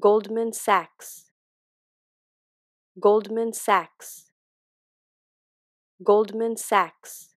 Goldman Sachs Goldman Sachs Goldman Sachs